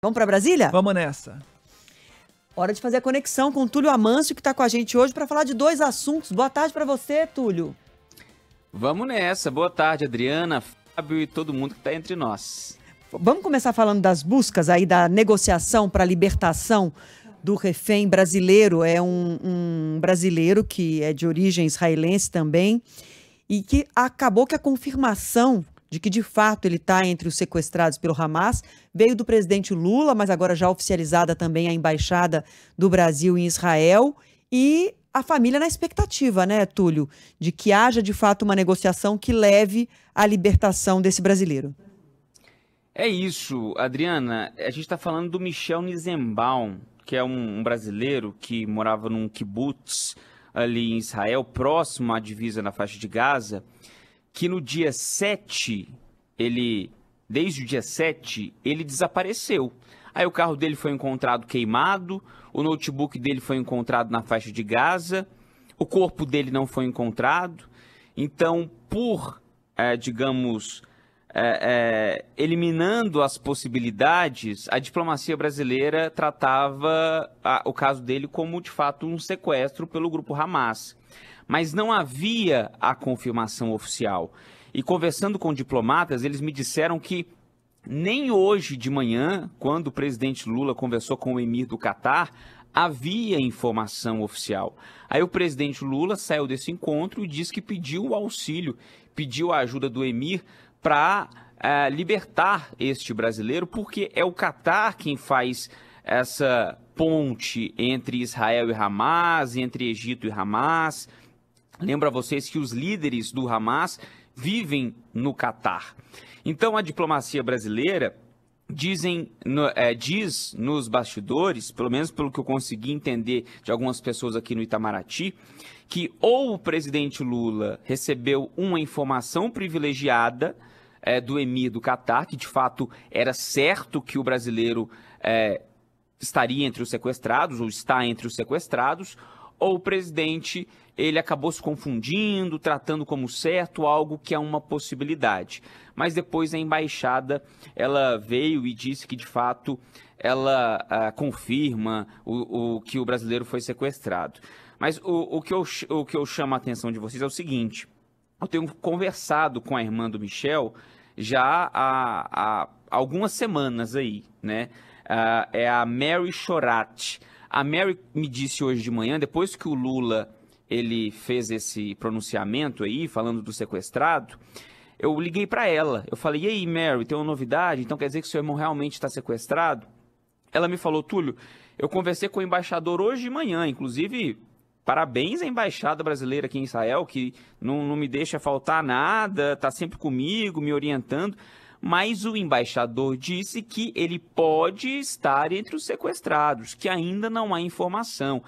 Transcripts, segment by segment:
Vamos para Brasília? Vamos nessa. Hora de fazer a conexão com o Túlio Amâncio, que está com a gente hoje para falar de dois assuntos. Boa tarde para você, Túlio. Vamos nessa. Boa tarde, Adriana, Fábio e todo mundo que está entre nós. Vamos começar falando das buscas aí, da negociação para a libertação do refém brasileiro. É um, um brasileiro que é de origem israelense também e que acabou que a confirmação de que de fato ele está entre os sequestrados pelo Hamas, veio do presidente Lula, mas agora já oficializada também a embaixada do Brasil em Israel e a família na expectativa, né, Túlio, de que haja de fato uma negociação que leve à libertação desse brasileiro. É isso, Adriana. A gente está falando do Michel Nizembaum, que é um, um brasileiro que morava num kibbutz ali em Israel, próximo à divisa na faixa de Gaza que no dia 7, ele. Desde o dia 7, ele desapareceu. Aí o carro dele foi encontrado queimado, o notebook dele foi encontrado na faixa de Gaza, o corpo dele não foi encontrado. Então, por, é, digamos, é, é, eliminando as possibilidades, a diplomacia brasileira tratava a, o caso dele como, de fato, um sequestro pelo grupo Hamas mas não havia a confirmação oficial. E conversando com diplomatas, eles me disseram que nem hoje de manhã, quando o presidente Lula conversou com o emir do Catar, havia informação oficial. Aí o presidente Lula saiu desse encontro e disse que pediu o auxílio, pediu a ajuda do emir para eh, libertar este brasileiro, porque é o Catar quem faz essa ponte entre Israel e Hamas, entre Egito e Hamas. Lembro vocês que os líderes do Hamas vivem no Catar. Então a diplomacia brasileira dizem no, é, diz nos bastidores, pelo menos pelo que eu consegui entender de algumas pessoas aqui no Itamaraty, que ou o presidente Lula recebeu uma informação privilegiada é, do emir do Catar, que de fato era certo que o brasileiro é, estaria entre os sequestrados ou está entre os sequestrados, ou o presidente ele acabou se confundindo, tratando como certo algo que é uma possibilidade. Mas depois a embaixada ela veio e disse que de fato ela ah, confirma o, o, que o brasileiro foi sequestrado. Mas o, o, que eu, o que eu chamo a atenção de vocês é o seguinte: eu tenho conversado com a irmã do Michel já há, há algumas semanas aí, né? Ah, é a Mary Chorat a Mary me disse hoje de manhã, depois que o Lula ele fez esse pronunciamento aí, falando do sequestrado, eu liguei para ela. Eu falei, e aí, Mary, tem uma novidade? Então quer dizer que seu irmão realmente está sequestrado? Ela me falou, Túlio, eu conversei com o embaixador hoje de manhã, inclusive Parabéns à embaixada brasileira aqui em Israel, que não, não me deixa faltar nada, está sempre comigo, me orientando mas o embaixador disse que ele pode estar entre os sequestrados, que ainda não há informação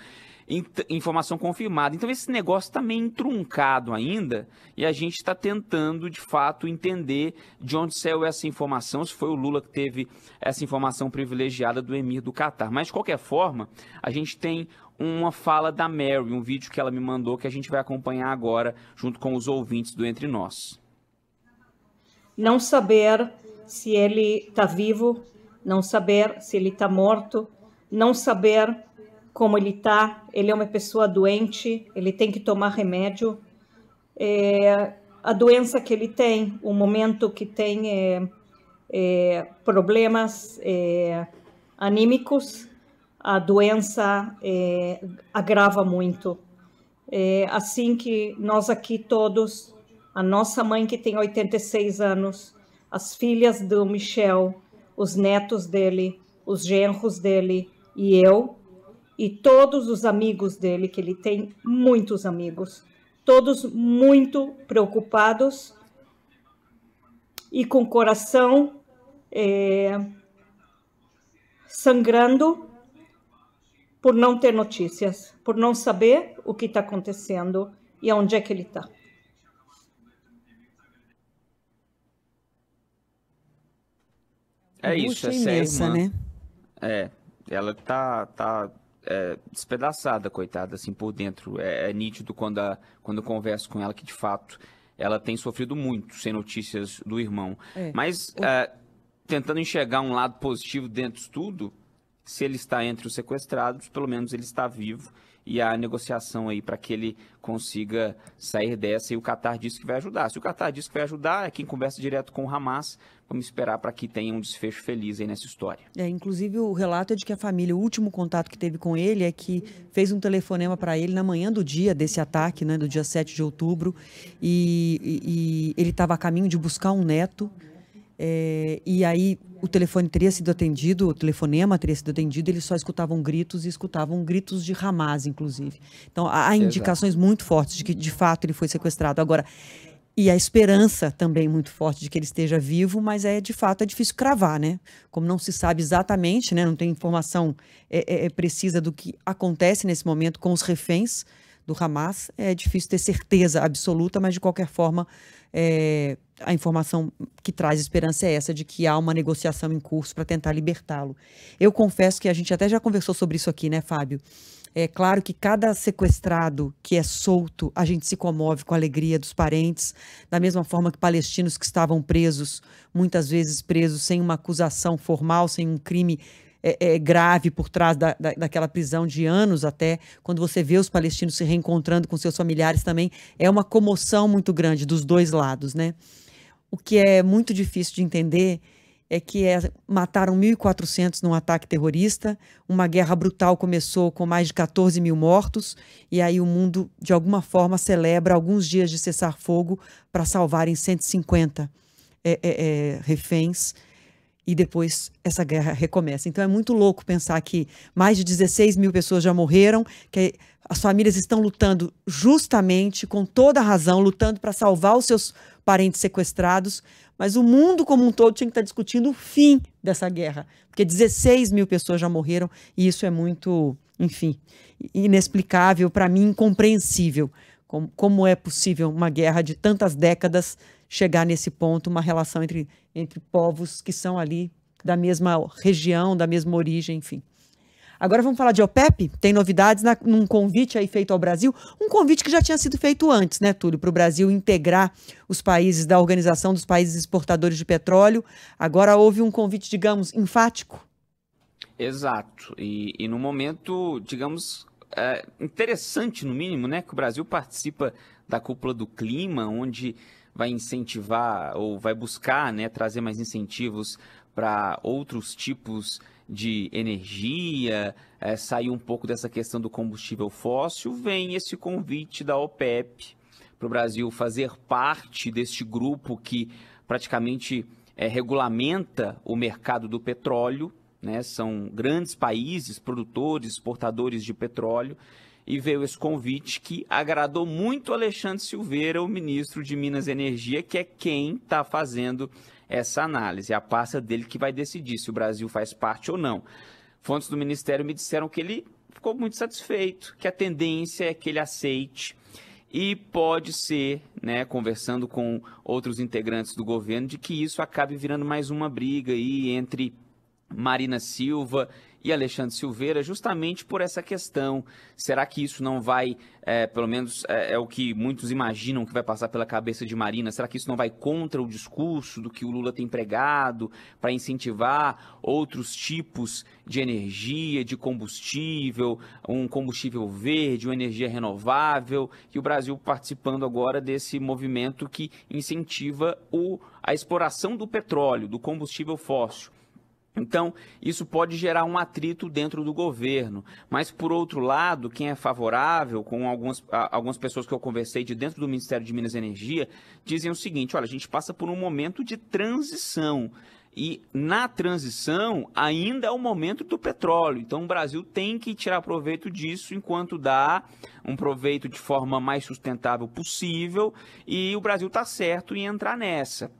informação confirmada. Então esse negócio está meio truncado ainda e a gente está tentando de fato entender de onde saiu essa informação, se foi o Lula que teve essa informação privilegiada do emir do Catar. Mas de qualquer forma, a gente tem uma fala da Mary, um vídeo que ela me mandou que a gente vai acompanhar agora junto com os ouvintes do Entre Nós não saber se ele está vivo, não saber se ele está morto, não saber como ele está. Ele é uma pessoa doente, ele tem que tomar remédio. É, a doença que ele tem, o momento que tem é, é, problemas é, anímicos, a doença é, agrava muito. É, assim que nós aqui todos a nossa mãe que tem 86 anos, as filhas do Michel, os netos dele, os genros dele e eu, e todos os amigos dele, que ele tem muitos amigos, todos muito preocupados e com o coração é, sangrando por não ter notícias, por não saber o que está acontecendo e onde é que ele está. É isso, essa é a irmã. né? É, ela tá, tá é, despedaçada, coitada, assim, por dentro. É, é nítido quando, a, quando eu converso com ela que, de fato, ela tem sofrido muito sem notícias do irmão. É. Mas, o... É, tentando enxergar um lado positivo dentro de tudo, se ele está entre os sequestrados, pelo menos ele está vivo e a negociação aí para que ele consiga sair dessa. E o Qatar disse que vai ajudar. Se o Qatar disse que vai ajudar, é quem conversa direto com o Hamas. Vamos esperar para que tenha um desfecho feliz aí nessa história. É, inclusive o relato é de que a família, o último contato que teve com ele é que fez um telefonema para ele na manhã do dia desse ataque, né, do dia 7 de outubro, e, e, e ele estava a caminho de buscar um neto. É, e aí o telefone teria sido atendido, o telefonema teria sido atendido, eles só escutavam gritos e escutavam gritos de Hamas, inclusive. Então há indicações muito fortes de que de fato ele foi sequestrado. Agora, e a esperança também muito forte de que ele esteja vivo, mas é de fato é difícil cravar, né? Como não se sabe exatamente, né? Não tem informação é, é, é precisa do que acontece nesse momento com os reféns do Hamas, é difícil ter certeza absoluta, mas de qualquer forma é, a informação que traz esperança é essa, de que há uma negociação em curso para tentar libertá-lo. Eu confesso que a gente até já conversou sobre isso aqui, né, Fábio? É claro que cada sequestrado que é solto, a gente se comove com a alegria dos parentes, da mesma forma que palestinos que estavam presos, muitas vezes presos sem uma acusação formal, sem um crime é, é, grave por trás da, da, daquela prisão de anos até, quando você vê os palestinos se reencontrando com seus familiares também, é uma comoção muito grande dos dois lados, né? O que é muito difícil de entender é que é, mataram 1.400 num ataque terrorista, uma guerra brutal começou com mais de 14 mil mortos, e aí o mundo, de alguma forma, celebra alguns dias de cessar fogo para salvarem 150 é, é, reféns e depois essa guerra recomeça. Então é muito louco pensar que mais de 16 mil pessoas já morreram, que as famílias estão lutando justamente, com toda a razão, lutando para salvar os seus parentes sequestrados, mas o mundo como um todo tinha que estar tá discutindo o fim dessa guerra, porque 16 mil pessoas já morreram e isso é muito, enfim, inexplicável, para mim, incompreensível. Como, como é possível uma guerra de tantas décadas chegar nesse ponto, uma relação entre, entre povos que são ali da mesma região, da mesma origem, enfim. Agora vamos falar de OPEP. Tem novidades na, num convite aí feito ao Brasil. Um convite que já tinha sido feito antes, né, Túlio? Para o Brasil integrar os países da Organização dos Países Exportadores de Petróleo. Agora houve um convite, digamos, enfático. Exato. E, e no momento, digamos, é interessante no mínimo, né, que o Brasil participa da cúpula do clima, onde vai incentivar ou vai buscar né, trazer mais incentivos para outros tipos de energia, é, sair um pouco dessa questão do combustível fóssil, vem esse convite da OPEP para o Brasil fazer parte deste grupo que praticamente é, regulamenta o mercado do petróleo. Né? São grandes países produtores, exportadores de petróleo e veio esse convite que agradou muito Alexandre Silveira, o ministro de Minas e Energia, que é quem está fazendo essa análise. É a pasta dele que vai decidir se o Brasil faz parte ou não. Fontes do Ministério me disseram que ele ficou muito satisfeito, que a tendência é que ele aceite e pode ser, né, conversando com outros integrantes do governo, de que isso acabe virando mais uma briga aí entre Marina Silva e Alexandre Silveira, justamente por essa questão. Será que isso não vai, é, pelo menos é, é, o que muitos imaginam que vai passar pela cabeça de Marina, será que isso não vai contra o discurso do que o Lula tem pregado para incentivar outros tipos de energia, de combustível, um combustível verde, uma energia renovável, e o Brasil participando agora desse movimento que incentiva o, a exploração do petróleo, do combustível fóssil. Então, isso pode gerar um atrito dentro do governo. Mas, por outro lado, quem é favorável, com algumas, algumas pessoas que eu conversei de dentro do Ministério de Minas e Energia, dizem o seguinte: olha, a gente passa por um momento de transição. E na transição ainda é o momento do petróleo. Então o Brasil tem que tirar proveito disso enquanto dá um proveito de forma mais sustentável possível. E o Brasil está certo em entrar nessa.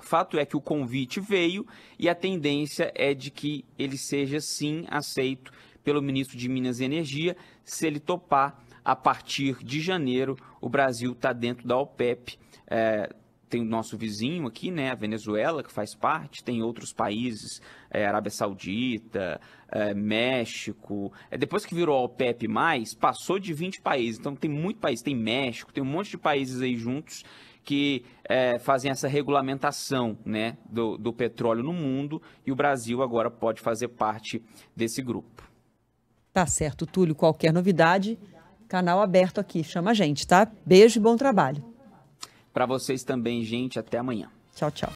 Fato é que o convite veio e a tendência é de que ele seja sim aceito pelo ministro de Minas e Energia. Se ele topar, a partir de janeiro, o Brasil está dentro da OPEP. É, tem o nosso vizinho aqui, né, a Venezuela, que faz parte, tem outros países, é, Arábia Saudita, é, México. É, depois que virou a OPEP, passou de 20 países, então tem muito país, tem México, tem um monte de países aí juntos que é, fazem essa regulamentação né, do, do petróleo no mundo e o Brasil agora pode fazer parte desse grupo. Tá certo, Túlio. Qualquer novidade, canal aberto aqui. Chama a gente, tá? Beijo e bom trabalho. Para vocês também, gente. Até amanhã. Tchau, tchau.